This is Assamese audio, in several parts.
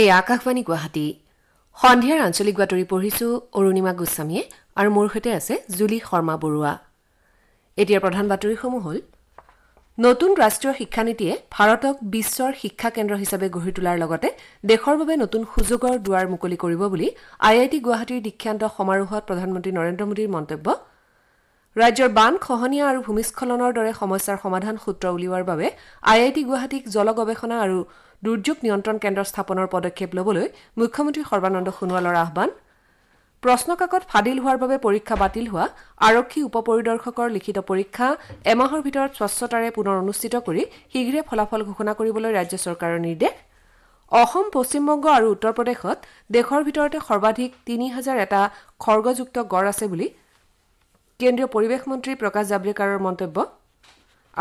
এই আকাশবাণী গুৱাহাটী সন্ধিয়াৰ আঞ্চলিক বাতৰি পঢ়িছো অৰুণিমা গোস্বামীয়ে আৰু মোৰ সৈতে আছে জুলি শৰ্মা বৰুৱা এতিয়াৰ প্ৰধান বাতৰিসমূহ হ'ল নতুন ৰাষ্ট্ৰীয় শিক্ষানীতিয়ে ভাৰতক বিশ্বৰ শিক্ষা কেন্দ্ৰ হিচাপে গঢ়ি তোলাৰ লগতে দেশৰ বাবে নতুন সুযোগৰ দুৱাৰ মুকলি কৰিব বুলি আই আই টি গুৱাহাটীৰ দীক্ষান্ত সমাৰোহত প্ৰধানমন্ত্ৰী নৰেন্দ্ৰ মোদীৰ মন্তব্য ৰাজ্যৰ বান খহনীয়া আৰু ভূমিস্খলনৰ দৰে সমস্যাৰ সমাধান সূত্ৰ উলিওৱাৰ বাবে আই আই টি গুৱাহাটীক জল গৱেষণা আৰু দুৰ্যোগ নিয়ন্ত্ৰণ কেন্দ্ৰ স্থাপনৰ পদক্ষেপ ল'বলৈ মুখ্যমন্ত্ৰী সৰ্বানন্দ সোণোৱালৰ আহান প্ৰশ্নকাকত ফাদিল হোৱাৰ বাবে পৰীক্ষা বাতিল হোৱা আৰক্ষী উপ পৰিদৰ্শকৰ লিখিত পৰীক্ষা এমাহৰ ভিতৰত স্বচ্ছতাৰে পুনৰ অনুষ্ঠিত কৰি শীঘ্ৰে ফলাফল ঘোষণা কৰিবলৈ ৰাজ্য চৰকাৰৰ নিৰ্দেশ অসম পশ্চিমবংগ আৰু উত্তৰ প্ৰদেশত দেশৰ ভিতৰতে সৰ্বাধিক তিনি হাজাৰ এটা খৰ্গযুক্ত গড় আছে বুলি কেন্দ্ৰীয় পৰিৱেশ মন্ত্ৰী প্ৰকাশ জাভড়েকাৰৰ মন্তব্য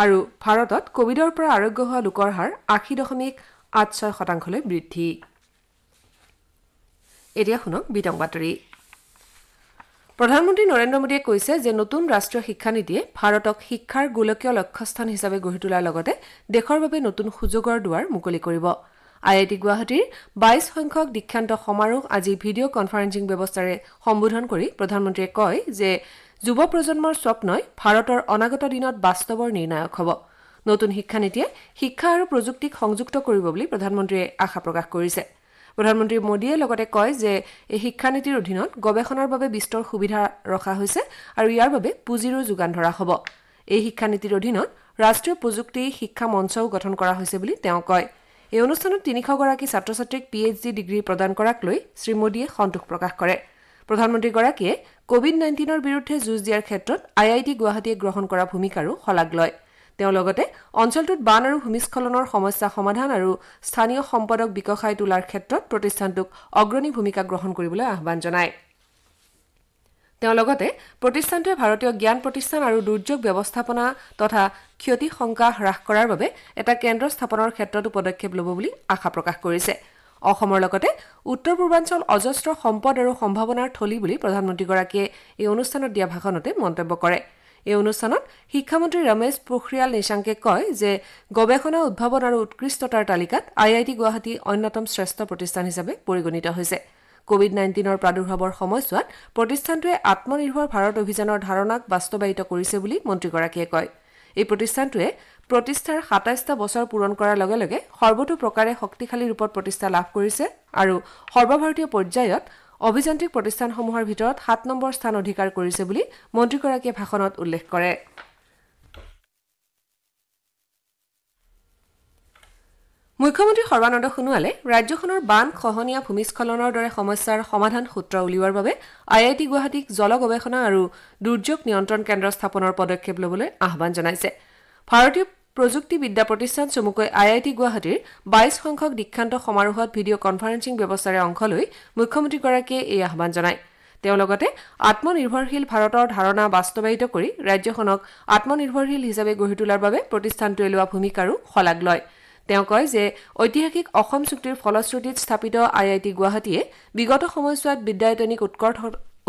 আৰু ভাৰতত কভিডৰ পৰা আৰোগ্য হোৱা লোকৰ হাৰ আশী দশমিক আঠ ছয় শতাংশলৈ বৃদ্ধি প্ৰধানমন্ত্ৰী নৰেন্দ্ৰ মোদীয়ে কৈছে যে নতুন ৰাষ্ট্ৰীয় শিক্ষানীতিয়ে ভাৰতক শিক্ষাৰ গোলকীয় লক্ষ্যস্থান হিচাপে গঢ়ি তোলাৰ লগতে দেশৰ বাবে নতুন সুযোগৰ দুৱাৰ মুকলি কৰিব আই আই টি গুৱাহাটীৰ বাইছ সংখ্যক দীক্ষান্ত সমাৰোহ আজি ভিডিঅ' কনফাৰেন্সিং ব্যৱস্থাৰে সম্বোধন কৰি প্ৰধানমন্ত্ৰীয়ে কয় যে যুৱ প্ৰজন্মৰ স্বপ্নই ভাৰতৰ অনাগত দিনত বাস্তৱৰ নিৰ্ণায়ক হ'ব নতুন শিক্ষানীতিয়ে শিক্ষা আৰু প্ৰযুক্তিক সংযুক্ত কৰিব বুলি প্ৰধানমন্ত্ৰীয়ে আশা প্ৰকাশ কৰিছে প্ৰধানমন্ত্ৰী মোদীয়ে লগতে কয় যে এই শিক্ষানীতিৰ অধীনত গৱেষণাৰ বাবে বিস্তৰ সুবিধা ৰখা হৈছে আৰু ইয়াৰ বাবে পুঁজিৰো যোগান ধৰা হ'ব এই শিক্ষানীতিৰ অধীনত ৰাষ্ট্ৰীয় প্ৰযুক্তি শিক্ষা মঞ্চও গঠন কৰা হৈছে বুলি তেওঁ কয় এই অনুষ্ঠানত তিনিশগৰাকী ছাত্ৰ ছাত্ৰীক পি এইচ ডি ডিগ্ৰী প্ৰদান কৰাক লৈ শ্ৰীমোদীয়ে সন্তোষ প্ৰকাশ কৰে প্ৰধানমন্ত্ৰীগৰাকীয়ে কোভিড নাইণ্টিনৰ বিৰুদ্ধে যুঁজ দিয়াৰ ক্ষেত্ৰত আই আই টি গুৱাহাটীয়ে গ্ৰহণ কৰা ভূমিকাৰো শলাগ লয় তেওঁ লগতে অঞ্চলটোত বান আৰু ভূমিস্খলনৰ সমস্যা সমাধান আৰু স্থানীয় সম্পদক বিকশাই তোলাৰ ক্ষেত্ৰত প্ৰতিষ্ঠানটোক অগ্ৰণী ভূমিকা গ্ৰহণ কৰিবলৈ আহান জনায় তেওঁ লগতে প্ৰতিষ্ঠানটোৱে ভাৰতীয় জ্ঞান প্ৰতিষ্ঠান আৰু দুৰ্যোগ ব্যৱস্থাপনা তথা ক্ষতি শংকা হ্ৰাস কৰাৰ বাবে এটা কেন্দ্ৰ স্থাপনৰ ক্ষেত্ৰতো পদক্ষেপ ল'ব বুলি আশা প্ৰকাশ কৰিছে অসমৰ লগতে উত্তৰ পূৰ্বাঞ্চল অজস্ৰ সম্পদ আৰু সম্ভাৱনাৰ থলী বুলি প্ৰধানমন্ত্ৰীগৰাকীয়ে এই অনুষ্ঠানত দিয়া ভাষণতে মন্তব্য কৰিছে এই অনুষ্ঠানত শিক্ষামন্ত্ৰী ৰমেশ পোখৰিয়াল নিশাংকে কয় যে গৱেষণা উদ্ভাৱন আৰু উৎকৃষ্টতাৰ তালিকাত আই আই টি গুৱাহাটী অন্যতম শ্ৰেষ্ঠ প্ৰতিষ্ঠান হিচাপে পৰিগণিত হৈছে কোভিড নাইণ্টিনৰ প্ৰাদুৰ্ভাৱৰ সময়ছোৱাত প্ৰতিষ্ঠানটোৱে আত্মনিৰ্ভৰ ভাৰত অভিযানৰ ধাৰণাক বাস্তৱায়িত কৰিছে বুলি মন্ত্ৰীগৰাকীয়ে কয় এই প্ৰতিষ্ঠানটোৱে প্ৰতিষ্ঠাৰ সাতাইশটা বছৰ পূৰণ কৰাৰ লগে লগে সৰ্বতো প্ৰকাৰে শক্তিশালী ৰূপত প্ৰতিষ্ঠা লাভ কৰিছে আৰু সৰ্বভাৰতীয় পৰ্যায়ত অভিযান্ত্ৰিক প্ৰতিষ্ঠানসমূহৰ ভিতৰত সাত নম্বৰ স্থান অধিকাৰ কৰিছে বুলি মন্ত্ৰীগৰাকীয়ে ভাষণত উল্লেখ কৰে মুখ্যমন্ত্ৰী সৰ্বানন্দ সোণোৱালে ৰাজ্যখনৰ বান খহনীয়া ভূমিস্খলনৰ দৰে সমস্যাৰ সমাধান সূত্ৰ উলিওৱাৰ বাবে আই আই টি গুৱাহাটীক জল গৱেষণা আৰু দুৰ্যোগ নিয়ন্ত্ৰণ কেন্দ্ৰ স্থাপনৰ পদক্ষেপ ল'বলৈ আহান জনাইছে ভাৰতীয় প্ৰযুক্তিবিদ্যা প্ৰতিষ্ঠান চমুকৈ আই আই টি গুৱাহাটীৰ বাইছ সংখ্যক দীক্ষান্ত সমাৰোহত ভিডিঅ' কনফাৰেন্সিং ব্যৱস্থাৰে অংশ লৈ মুখ্যমন্ত্ৰীগৰাকীয়ে এই আহান জনায় তেওঁ লগতে আমনিৰ্ভৰশীল ভাৰতৰ ধাৰণা বাস্তৱায়িত কৰি ৰাজ্যখনক আমনিৰ্ভৰশীল হিচাপে গঢ়ি তোলাৰ বাবে প্ৰতিষ্ঠানটোৱে লোৱা ভূমিকাৰো শলাগ লয় তেওঁ কয় যে ঐতিহাসিক অসম চুক্তিৰ ফলশ্ৰুতিত স্থাপিত আই আই টি গুৱাহাটীয়ে বিগত সময়ছোৱাত বিদ্যায়তনিক উৎকৰ্ষ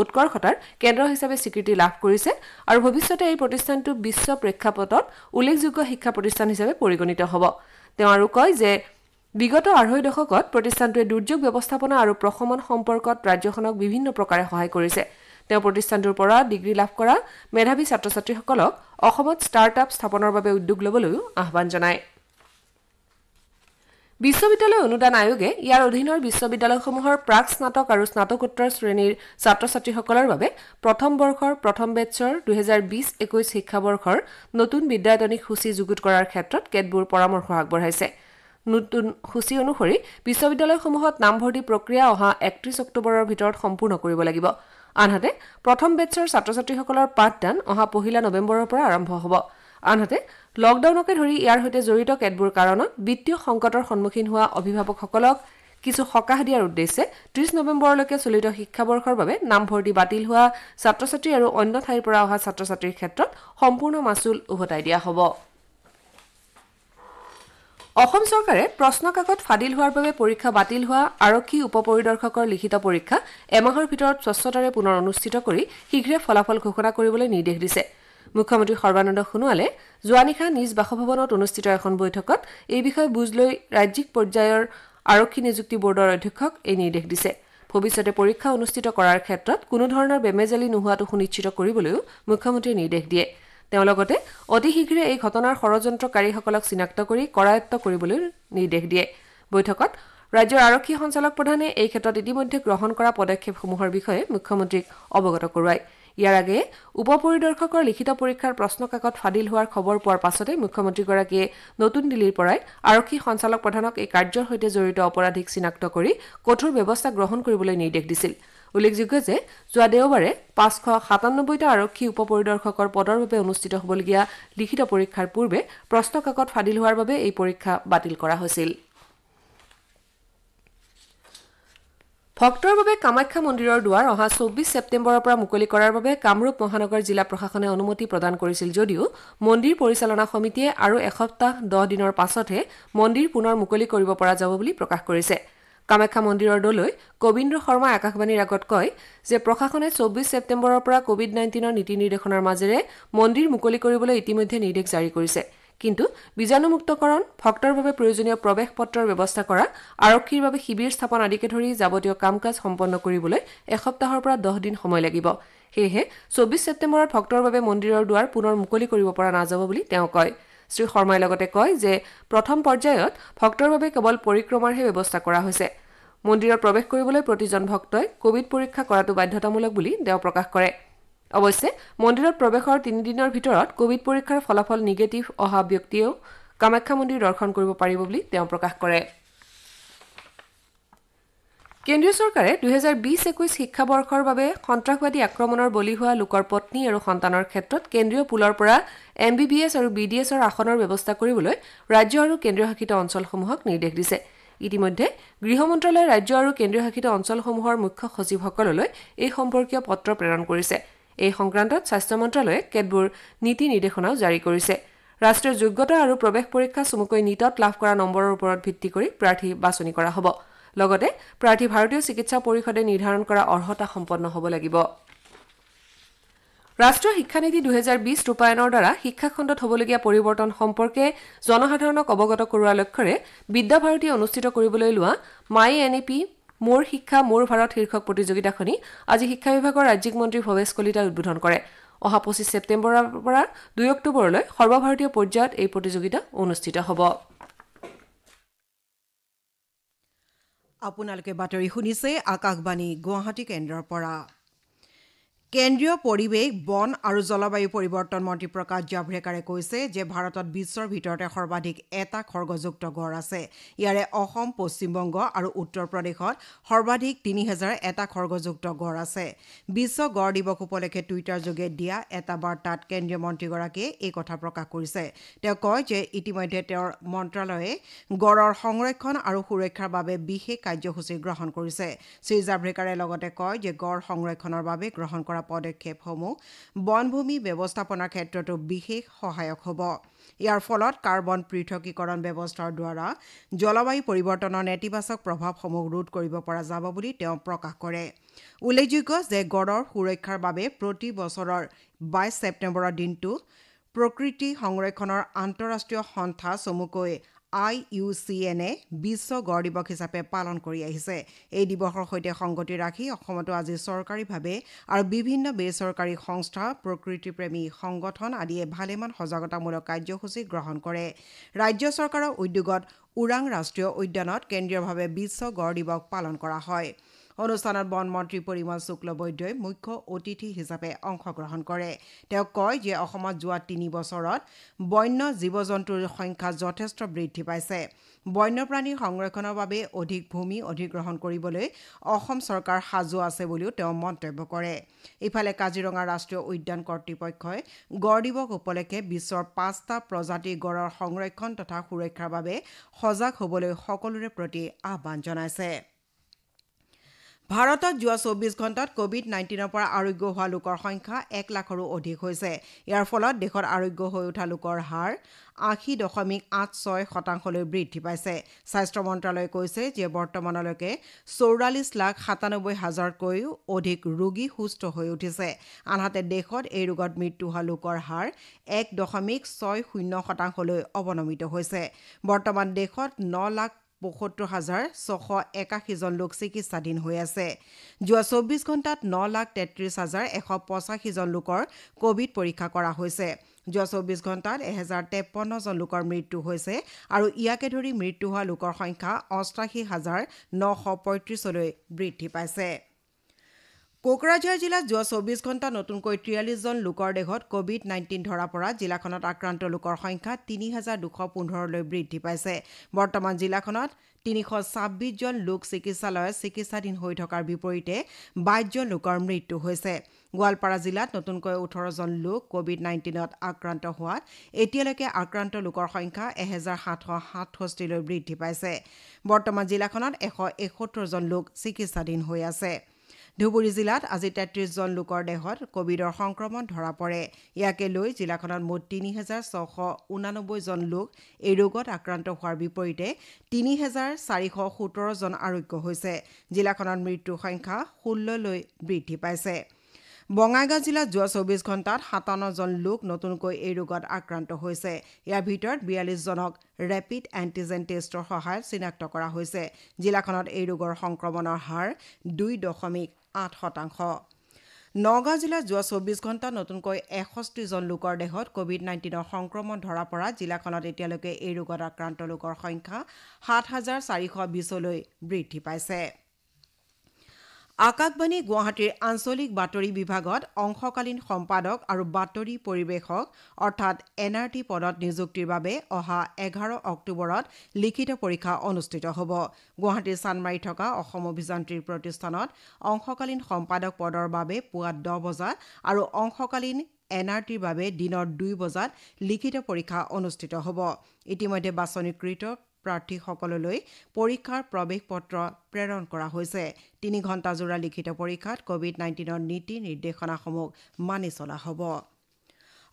উৎকৰ্ষতাৰ কেন্দ্ৰ হিচাপে স্বীকৃতি লাভ কৰিছে আৰু ভৱিষ্যতে এই প্ৰতিষ্ঠানটো বিশ্ব প্ৰেক্ষাপটত উল্লেখযোগ্য শিক্ষা প্ৰতিষ্ঠান হিচাপে পৰিগণিত হ'ব তেওঁ আৰু কয় যে বিগত আঢ়ৈ দশকত প্ৰতিষ্ঠানটোৱে দুৰ্যোগ ব্যৱস্থাপনা আৰু প্ৰশমন সম্পৰ্কত ৰাজ্যখনক বিভিন্ন প্ৰকাৰে সহায় কৰিছে তেওঁ প্ৰতিষ্ঠানটোৰ পৰা ডিগ্ৰী লাভ কৰা মেধাৱী ছাত্ৰ ছাত্ৰীসকলক অসমত ষ্টাৰ্টআপ স্থাপনৰ বাবে উদ্যোগ ল'বলৈও আহান জনায় বিশ্ববিদ্যালয় অনুদান আয়োগে ইয়াৰ অধীনৰ বিশ্ববিদ্যালয়সমূহৰ প্ৰাক স্নাতক আৰু স্নাতকোত্তৰ শ্ৰেণীৰ ছাত্ৰ ছাত্ৰীসকলৰ বাবে প্ৰথম বৰ্ষৰ প্ৰথম বেটছৰ দুহেজাৰ বিশ একৈছ শিক্ষাবৰ্ষৰ নতুন বিদ্যায়তনিক সূচী যুগুত কৰাৰ ক্ষেত্ৰত কেতবোৰ পৰামৰ্শ আগবঢ়াইছে নতুন সূচী অনুসৰি বিশ্ববিদ্যালয়সমূহত নামভৰ্তি প্ৰক্ৰিয়া অহা একত্ৰিশ অক্টোবৰৰ ভিতৰত সম্পূৰ্ণ কৰিব লাগিব আনহাতে প্ৰথম বেটছৰ ছাত্ৰ ছাত্ৰীসকলৰ পাঠদান অহা পহিলা নৱেম্বৰৰ পৰা আৰম্ভ হ'ব আনহাতে লকডাউনকে ধৰি ইয়াৰ সৈতে জড়িত কেতবোৰ কাৰণত বিত্তীয় সংকটৰ সন্মুখীন হোৱা অভিভাৱকসকলক কিছু সকাহ দিয়াৰ উদ্দেশ্যে ত্ৰিশ নৱেম্বৰলৈকে চলিত শিক্ষাবৰ্ষৰ বাবে নামভৰ্তি বাতিল হোৱা ছাত্ৰ ছাত্ৰী আৰু অন্য ঠাইৰ পৰা অহা ছাত্ৰ ছাত্ৰীৰ ক্ষেত্ৰত সম্পূৰ্ণ মাচুল উভতাই দিয়া হ'ব অসম চৰকাৰে প্ৰশ্নকাকত ফাদিল হোৱাৰ বাবে পৰীক্ষা বাতিল হোৱা আৰক্ষী উপ পৰিদৰ্শকৰ লিখিত পৰীক্ষা এমাহৰ ভিতৰত স্বচ্ছতাৰে পুনৰ অনুষ্ঠিত কৰি শীঘ্ৰে ফলাফল ঘোষণা কৰিবলৈ নিৰ্দেশ দিছে মুখ্যমন্ত্ৰী সৰ্বানন্দ সোণোৱালে যোৱা নিশা নিজ বাসভৱনত অনুষ্ঠিত এখন বৈঠকত এই বিষয়ে বুজ লৈ ৰাজ্যিক পৰ্যায়ৰ আৰক্ষী নিযুক্তি বৰ্ডৰ অধ্যক্ষক এই নিৰ্দেশ দিছে ভৱিষ্যতে পৰীক্ষা অনুষ্ঠিত কৰাৰ ক্ষেত্ৰত কোনোধৰণৰ বেমেজালি নোহোৱাটো সুনিশ্চিত কৰিবলৈও মুখ্যমন্ত্ৰীয়ে নিৰ্দেশ দিয়ে তেওঁ লগতে অতি শীঘ্ৰে এই ঘটনাৰ ষড়যন্ত্ৰকাৰীসকলক চিনাক্ত কৰি কৰায়ত্ব কৰিবলৈ নিৰ্দেশ দিয়ে বৈঠকত ৰাজ্যৰ আৰক্ষী সঞ্চালকপ্ৰধানে এই ক্ষেত্ৰত ইতিমধ্যে গ্ৰহণ কৰা পদক্ষেপসমূহৰ বিষয়ে মুখ্যমন্ত্ৰীক অৱগত কৰোৱায় ইয়াৰ আগেয়ে উপ পৰিদৰ্শকৰ লিখিত পৰীক্ষাৰ প্ৰশ্নকাকত ফাদিল হোৱাৰ খবৰ পোৱাৰ পাছতে মুখ্যমন্ত্ৰীগৰাকীয়ে নতুন দিল্লীৰ পৰাই আৰক্ষী সঞ্চালক প্ৰধানক এই কাৰ্যৰ সৈতে জড়িত অপৰাধীক চিনাক্ত কৰি কঠোৰ ব্যৱস্থা গ্ৰহণ কৰিবলৈ নিৰ্দেশ দিছিল উল্লেখযোগ্য যে যোৱা দেওবাৰে পাঁচশ সাতান্নব্বৈটা আৰক্ষী উপ পৰিদৰ্শকৰ পদৰ বাবে অনুষ্ঠিত হ'বলগীয়া লিখিত পৰীক্ষাৰ পূৰ্বে প্ৰশ্নকাকত ফাদিল হোৱাৰ বাবে এই পৰীক্ষা বাতিল কৰা হৈছিল ভক্তৰ বাবে কামাখ্যা মন্দিৰৰ দুৱাৰ অহা চৌব্বিছ ছেপ্তেম্বৰৰ পৰা মুকলি কৰাৰ বাবে কামৰূপ মহানগৰ জিলা প্ৰশাসনে অনুমতি প্ৰদান কৰিছিল যদিও মন্দিৰ পৰিচালনা সমিতিয়ে আৰু এসপ্তাহ দহ দিনৰ পাছতহে মন্দিৰ পুনৰ মুকলি কৰিব পৰা যাব বুলি প্ৰকাশ কৰিছে কামাখ্যা মন্দিৰৰ দলৈ কবীন্দ্ৰ শৰ্মাই আকাশবাণীৰ আগত কয় যে প্ৰশাসনে চৌব্বিছ ছেপ্তেম্বৰৰ পৰা কোভিড নাইণ্টিনৰ নীতি নিৰ্দেশনাৰ মাজেৰে মন্দিৰ মুকলি কৰিবলৈ ইতিমধ্যে নিৰ্দেশ জাৰি কৰিছে কিন্তু বীজাণুমুক্তকৰণ ভক্তৰ বাবে প্ৰয়োজনীয় প্ৰৱেশ পত্ৰৰ ব্যৱস্থা কৰা আৰক্ষীৰ বাবে শিবিৰ স্থাপন আদিকে ধৰি যাৱতীয় কাম কাজ সম্পন্ন কৰিবলৈ এসপ্তাহৰ পৰা দহ দিন সময় লাগিব সেয়েহে চৌবিছ ছেপ্তেম্বৰত ভক্তৰ বাবে মন্দিৰৰ দুৱাৰ পুনৰ মুকলি কৰিব পৰা নাযাব বুলি তেওঁ কয় শ্ৰীশৰ্মাই লগতে কয় যে প্ৰথম পৰ্যায়ত ভক্তৰ বাবে কেৱল পৰিক্ৰমাৰহে ব্যৱস্থা কৰা হৈছে মন্দিৰত প্ৰৱেশ কৰিবলৈ প্ৰতিজন ভক্তই কোৱিড পৰীক্ষা কৰাটো বাধ্যতামূলক বুলি তেওঁ প্ৰকাশ কৰিছে অৱশ্যে মন্দিৰত প্ৰৱেশৰ তিনিদিনৰ ভিতৰত কোভিড পৰীক্ষাৰ ফলাফল নিগেটিভ অহা ব্যক্তিয়েও কামাখ্যা মন্দিৰ দৰ্শন কৰিব পাৰিব বুলি তেওঁ প্ৰকাশ কৰে কেন্দ্ৰীয় চৰকাৰে দুহেজাৰ বিছ একৈছ শিক্ষাবৰ্ষৰ বাবে সন্তাসবাদী আক্ৰমণৰ বলি হোৱা লোকৰ পন্নী আৰু সন্তানৰ ক্ষেত্ৰত কেন্দ্ৰীয় পুলৰ পৰা এম বি বি এছ আৰু বি ডি এছৰ আসনৰ ব্যৱস্থা কৰিবলৈ ৰাজ্য আৰু কেন্দ্ৰীয় শাসিত অঞ্চলসমূহক নিৰ্দেশ দিছে ইতিমধ্যে গৃহ মন্ত্যালয়ে ৰাজ্য আৰু কেন্দ্ৰীয় শাসিত অঞ্চলসমূহৰ মুখ্য সচিবসকললৈ এই সম্পৰ্কীয় পত্ৰ প্ৰেৰণ কৰিছে এই সংক্ৰান্তত স্বাস্থ্য মন্ত্ৰালয়ে কেতবোৰ নীতি নিৰ্দেশনাও জাৰি কৰিছে ৰাষ্ট্ৰীয় যোগ্যতা আৰু প্ৰৱেশ পৰীক্ষা চমুকৈ নীটত লাভ কৰা নম্বৰৰ ওপৰত ভিত্তি কৰি প্ৰাৰ্থী বাছনি কৰা হ'ব লগতে প্ৰাৰ্থী ভাৰতীয় চিকিৎসা পৰিষদে নিৰ্ধাৰণ কৰা অৰ্হতা সম্পন্ন হ'ব লাগিব ৰাষ্ট্ৰীয় শিক্ষানীতি দুহেজাৰ বিশ ৰূপায়ণৰ দ্বাৰা শিক্ষা খণ্ডত হ'বলগীয়া পৰিৱৰ্তন সম্পৰ্কে জনসাধাৰণক অৱগত কৰোৱাৰ লক্ষ্যৰে বিদ্যাভাৰতী অনুষ্ঠিত কৰিবলৈ লোৱা মাই এন ই পি মোৰ শিক্ষা মোৰ ভাৰত শীৰ্ষক প্ৰতিযোগিতাখনি আজি শিক্ষা বিভাগৰ ৰাজ্যিক মন্ত্ৰী ভৱেশ কলিতাই উদ্বোধন কৰে অহা পঁচিছ ছেপ্টেম্বৰৰ পৰা দুই অক্টোবৰলৈ সৰ্বভাৰতীয় পৰ্যায়ত এই প্ৰতিযোগিতা অনুষ্ঠিত হ'ব আপোনালোকে বাতৰি শুনিছে আকাশবাণী গুৱাহাটী কেন্দ্ৰৰ পৰা কেন্দ্ৰীয় পৰিৱেশ বন আৰু জলবায়ু পৰিৱৰ্তন মন্ত্ৰী প্ৰকাশ জাভড়েকাৰে কৈছে যে ভাৰতত বিশ্বৰ ভিতৰতে সৰ্বাধিক এটা খৰ্গযুক্ত গড় আছে ইয়াৰে অসম পশ্চিমবংগ আৰু উত্তৰ প্ৰদেশত সৰ্বাধিক তিনি হেজাৰ এটা খৰ্গযুক্ত গড় আছে বিশ্ব গড় দিৱস উপলক্ষে টুইটাৰযোগে দিয়া এটা বাৰ্তাত কেন্দ্ৰীয় মন্ত্ৰীগৰাকীয়ে এই কথা প্ৰকাশ কৰিছে তেওঁ কয় যে ইতিমধ্যে তেওঁৰ মন্ত্ৰালয়ে গড়ৰ সংৰক্ষণ আৰু সুৰক্ষাৰ বাবে বিশেষ কাৰ্যসূচী গ্ৰহণ কৰিছে শ্ৰীজাভড়েকাৰে লগতে কয় যে গড় সংৰক্ষণৰ বাবে গ্ৰহণ কৰা কৰা পদক্ষেপসমূহ বনভূমি ব্যৱস্থাপনাৰ ক্ষেত্ৰতো বিশেষ সহায়ক হ'ব ইয়াৰ ফলত কাৰ্বন পৃথকীকৰণ ব্যৱস্থাৰ দ্বাৰা জলবায়ু পৰিৱৰ্তনৰ নেতিবাচক প্ৰভাৱসমূহ ৰোধ কৰিব পৰা যাব বুলি তেওঁ প্ৰকাশ কৰে উল্লেখযোগ্য যে গড়ৰ সুৰক্ষাৰ বাবে প্ৰতি বছৰৰ বাইছ ছেপ্টেম্বৰৰ দিনটো প্ৰকৃতি সংৰক্ষণৰ আন্তঃৰাষ্ট্ৰীয় সন্থা চমুকৈ আই ইউ চি এনে বিশ্ব গড় দিৱস হিচাপে পালন কৰি আহিছে এই দিৱসৰ সৈতে সংগতি ৰাখি অসমতো আজি চৰকাৰীভাৱে আৰু বিভিন্ন বেচৰকাৰী সংস্থা প্ৰকৃতিপ্ৰেমী সংগঠন আদিয়ে ভালেমান সজাগতামূলক কাৰ্যসূচী গ্ৰহণ কৰে ৰাজ্য চৰকাৰৰ উদ্যোগত ওৰাং ৰাষ্ট্ৰীয় উদ্যানত কেন্দ্ৰীয়ভাৱে বিশ্ব গড় দিৱস পালন কৰা হয় অনুষ্ঠানত বন মন্ত্ৰী পৰিমল শুক্লবৈদ্যই মুখ্য অতিথি হিচাপে অংশগ্ৰহণ কৰে তেওঁ কয় যে অসমত যোৱা তিনি বছৰত বন্য জীৱ জন্তুৰ সংখ্যা যথেষ্ট বৃদ্ধি পাইছে বন্যপ্ৰাণী সংৰক্ষণৰ বাবে অধিক ভূমি অধিগ্ৰহণ কৰিবলৈ অসম চৰকাৰ সাজু আছে বুলিও তেওঁ মন্তব্য কৰে ইফালে কাজিৰঙা ৰাষ্ট্ৰীয় উদ্যান কৰ্তৃপক্ষই গড় দিৱস উপলক্ষে বিশ্বৰ পাঁচটা প্ৰজাতি গড়ৰ সংৰক্ষণ তথা সুৰক্ষাৰ বাবে সজাগ হ'বলৈ সকলোৰে প্ৰতি আহ্বান জনাইছে ভাৰতত যোৱা চৌবিছ ঘণ্টাত কোভিড নাইণ্টিনৰ পৰা আৰোগ্য হোৱা লোকৰ সংখ্যা এক লাখৰো অধিক হৈছে ইয়াৰ ফলত দেশত আৰোগ্য হৈ উঠা লোকৰ হাৰ আশী দশমিক আঠ ছয় শতাংশলৈ বৃদ্ধি পাইছে স্বাস্থ্য মন্ত্ৰালয়ে কৈছে যে বৰ্তমানলৈকে চৌৰাল্লিছ লাখ সাতানব্বৈ হাজাৰতকৈও অধিক ৰোগী সুস্থ হৈ উঠিছে আনহাতে দেশত এই ৰোগত মৃত্যু হোৱা লোকৰ হাৰ এক দশমিক ছয় শূন্য শতাংশলৈ অৱনমিত হৈছে বৰ্তমান দেশত ন লাখ পঁসত্তৰ হাজাৰ ছশ একাশীজন লোক চিকিৎসাধীন হৈ আছে যোৱা চৌব্বিছ ঘণ্টাত ন লাখ তেত্ৰিছ হাজাৰ এশ পঁচাশীজন লোকৰ কভিড পৰীক্ষা কৰা হৈছে যোৱা চৌব্বিছ ঘণ্টাত এহেজাৰ তেপন্নজন লোকৰ মৃত্যু হৈছে আৰু ইয়াকে ধৰি মৃত্যু হোৱা লোকৰ সংখ্যা অষ্টাশী হাজাৰ নশ পঁয়ত্ৰিছলৈ বৃদ্ধি পাইছে কোকৰাঝাৰ জিলাত যোৱা চৌবিছ ঘণ্টা নতুনকৈ ত্ৰিয়াল্লিছজন লোকৰ দেহত কভিড নাইণ্টিন ধৰা পৰা জিলাখনত আক্ৰান্ত লোকৰ সংখ্যা তিনি হাজাৰ দুশ পোন্ধৰলৈ বৃদ্ধি পাইছে বৰ্তমান জিলাখনত তিনিশ ছাব্বিছজন লোক চিকিৎসালয়ত চিকিৎসাধীন হৈ থকাৰ বিপৰীতে বাইছজন লোকৰ মৃত্যু হৈছে গোৱালপাৰা জিলাত নতুনকৈ ওঠৰজন লোক কভিড নাইণ্টিনত আক্ৰান্ত হোৱাত এতিয়ালৈকে আক্ৰান্ত লোকৰ সংখ্যা এহেজাৰ সাতশ সাতষষ্ঠিলৈ বৃদ্ধি পাইছে বৰ্তমান জিলাখনত এশ এসত্তৰজন লোক চিকিৎসাধীন হৈ আছে ধুবুৰী জিলাত আজি তেত্ৰিছজন লোকৰ দেহত কোভিডৰ সংক্ৰমণ ধৰা পৰে ইয়াকে লৈ জিলাখনত মুঠ তিনি হেজাৰ ছশ ঊনানব্বৈজন লোক এই ৰোগত আক্ৰান্ত হোৱাৰ বিপৰীতে তিনি হেজাৰ চাৰিশ সোতৰজন আৰোগ্য হৈছে জিলাখনত মৃত্যুৰ সংখ্যা ষোল্ললৈ বৃদ্ধি পাইছে বঙাইগাঁও জিলাত যোৱা চৌবিছ ঘণ্টাত সাতাৱন্নজন লোক নতুনকৈ এই ৰোগত আক্ৰান্ত হৈছে ইয়াৰ ভিতৰত বিয়াল্লিছজনক ৰেপিড এণ্টিজেন টেষ্টৰ সহায়ত চিনাক্ত কৰা হৈছে জিলাখনত এই ৰোগৰ সংক্ৰমণৰ হাৰ দুই দশমিক আঠ শতাংশ নগাঁও জিলাত যোৱা চৌবিছ ঘণ্টাত নতুনকৈ এষষ্ঠিজন লোকৰ দেহত কোভিড নাইণ্টিনৰ সংক্ৰমণ ধৰা পৰা জিলাখনত এতিয়ালৈকে এই ৰোগত আক্ৰান্ত লোকৰ সংখ্যা সাত হাজাৰ চাৰিশ বিছলৈ বৃদ্ধি পাইছে আকাশবাণী গুৱাহাটীৰ আঞ্চলিক বাতৰি বিভাগত অংশকালীন সম্পাদক আৰু বাতৰি পৰিৱেশক অৰ্থাৎ এন আৰ টি পদত নিযুক্তিৰ বাবে অহা এঘাৰ অক্টোবৰত লিখিত পৰীক্ষা অনুষ্ঠিত হ'ব গুৱাহাটীৰ চানমাৰীত থকা অসম অভিযান্ত্ৰিক প্ৰতিষ্ঠানত অংশকালীন সম্পাদক পদৰ বাবে পুৱা দহ বজাত আৰু অংশকালীন এন আৰ টিৰ বাবে দিনৰ দুই বজাত লিখিত পৰীক্ষা অনুষ্ঠিত হ'ব ইতিমধ্যে বাছনিকৃত প্ৰাৰ্থীসকললৈ পৰীক্ষাৰ প্ৰৱেশ পত্ৰ প্ৰেৰণ কৰা হৈছে তিনি ঘণ্টাজোৰা লিখিত পৰীক্ষাত কোভিড নাইণ্টিনৰ নীতি নিৰ্দেশনাসমূহ মানি চলা হ'ব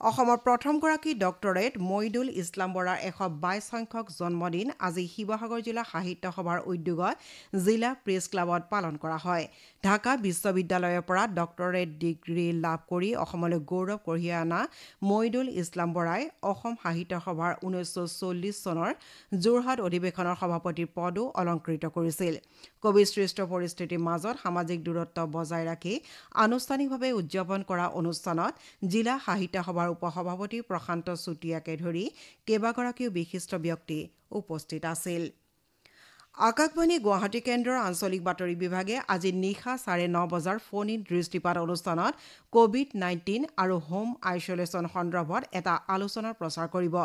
অসমৰ প্ৰথমগৰাকী ডক্টৰেট মঈদুল ইছলাম বৰাৰ এশ বাইছ সংখ্যক জন্মদিন আজি শিৱসাগৰ জিলা সাহিত্য সভাৰ উদ্যোগত জিলা প্ৰেছ ক্লাবত পালন কৰা হয় ঢাকা বিশ্ববিদ্যালয়ৰ পৰা ডক্টৰেট ডিগ্ৰী লাভ কৰি অসমলৈ গৌৰৱ কঢ়িয়াই অনা মঈদুল ইছলাম বৰাই অসম সাহিত্য সভাৰ ঊনৈছশ চল্লিছ চনৰ যোৰহাট অধিৱেশনৰ সভাপতিৰ পদো অলংকৃত কৰিছিল কবিসৃষ্ট পৰিস্থিতিৰ মাজত সামাজিক দূৰত্ব বজাই ৰাখি আনুষ্ঠানিকভাৱে উদযাপন কৰা অনুষ্ঠানত জিলা সাহিত্য সভাৰ সভাৰ সভাপতি প্ৰশান্ত চুতীয়াকে ধৰি কেইবাগৰাকীও বিশিষ্ট ব্যক্তি উপস্থিত আছিল আকাশবাণী গুৱাহাটী কেন্দ্ৰৰ আঞ্চলিক বাতৰি বিভাগে আজি নিশা চাৰে ন বজাৰ ফোন ইন দৃষ্টিপাত অনুষ্ঠানত কোভিড নাইণ্টিন আৰু হোম আইচলেচন সন্দৰ্ভত এটা আলোচনা প্ৰচাৰ কৰিব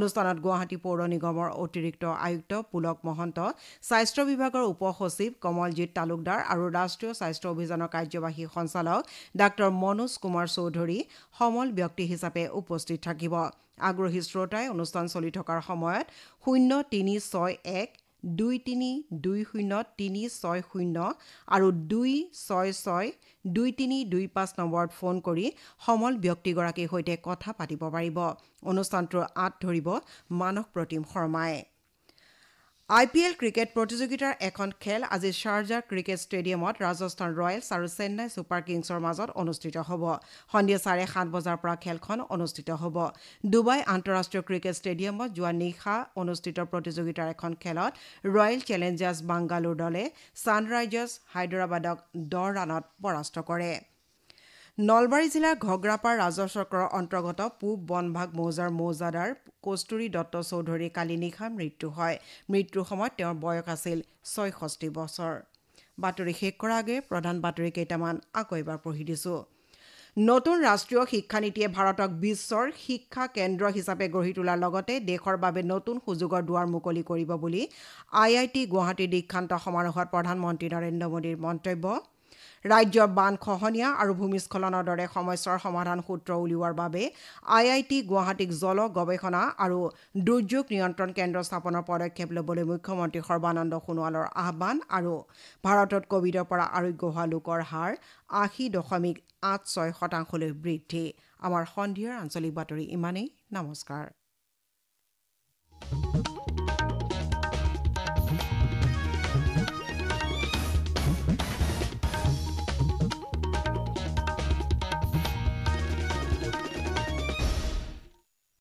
অনুষ্ঠানত গুৱাহাটী পৌৰ নিগমৰ অতিৰিক্ত আয়ুক্ত পুলক মহন্ত স্বাস্থ্য বিভাগৰ উপ সচিব কমলজিৎ তালুকদাৰ আৰু ৰাষ্ট্ৰীয় স্বাস্থ্য অভিযানৰ কাৰ্যবাহী সঞ্চালক ডাঃ মনোজ কুমাৰ চৌধুৰী সমল ব্যক্তি হিচাপে উপস্থিত থাকিব আগ্ৰহী শ্ৰোতাই অনুষ্ঠান চলি থকাৰ সময়ত শূন্য তিনি ছয় এক দুই তিনি দুই শূন্য তিনি ছয় শূন্য আৰু দুই ছয় ছয় দুই তিনি দুই পাঁচ নম্বৰত ফোন কৰি সমল ব্যক্তিগৰাকীৰ সৈতে কথা পাতিব পাৰিব অনুষ্ঠানটোৰ আঁত ধৰিব মানস প্ৰতিম শৰ্মায়ে আই পি এল ক্ৰিকেট প্ৰতিযোগিতাৰ এখন খেল আজি শ্বাৰজাৰ ক্ৰিকেট ষ্টেডিয়ামত ৰাজস্থান ৰয়েলছ আৰু চেন্নাই ছুপাৰ কিংছৰ মাজত অনুষ্ঠিত হ'ব সন্ধিয়া চাৰে সাত বজাৰ পৰা খেলখন অনুষ্ঠিত হ'ব ডুবাই আন্তঃৰাষ্ট্ৰীয় ক্ৰিকেট ষ্টেডিয়ামত যোৱা নিশা অনুষ্ঠিত প্ৰতিযোগিতাৰ এখন খেলত ৰয়েল চেলেঞ্জাৰ্ছ বাংগালোৰ দলে ছানৰাইজাৰ্ছ হায়দৰাবাদক দহ ৰাণত পৰাস্ত কৰিছে নলবাৰী জিলাৰ ঘগ্ৰাপাৰ ৰাজহ চক্ৰৰ অন্তৰ্গত পূব বনভাগ মৌজাৰ মৌজাদাৰ কস্তুৰী দত্ত চৌধুৰীৰ কালি নিশা মৃত্যু হয় মৃত্যুৰ সময়ত তেওঁৰ বয়স আছিল ছয়ষষ্ঠি বছৰ বাতৰি শেষ কৰাৰ আগেয়ে প্ৰধান বাতৰি কেইটামান আকৌ এবাৰ পঢ়ি দিছোঁ নতুন ৰাষ্ট্ৰীয় শিক্ষানীতিয়ে ভাৰতক বিশ্বৰ শিক্ষা কেন্দ্ৰ হিচাপে গঢ়ি তোলাৰ লগতে দেশৰ বাবে নতুন সুযোগৰ দুৱাৰ মুকলি কৰিব বুলি আই আই টি গুৱাহাটীৰ দীক্ষান্ত সমাৰোহত প্ৰধানমন্ত্ৰী নৰেন্দ্ৰ মোদীৰ মন্তব্য ৰাজ্যৰ বান খহনীয়া আৰু ভূমিস্খলনৰ দৰে সমস্যাৰ সমাধান সূত্ৰ উলিওৱাৰ বাবে আই আই টি গুৱাহাটীক জল গৱেষণা আৰু দুৰ্যোগ নিয়ন্ত্ৰণ কেন্দ্ৰ স্থাপনৰ পদক্ষেপ ল'বলৈ মুখ্যমন্ত্ৰী সৰ্বানন্দ সোণোৱালৰ আহ্বান আৰু ভাৰতত কভিডৰ পৰা আৰোগ্য হোৱা লোকৰ হাৰ আশী দশমিক আঠ ছয় শতাংশলৈ বৃদ্ধি আমাৰ সন্ধিয়াৰ আঞ্চলিক বাতৰি ইমানেই নমস্কাৰ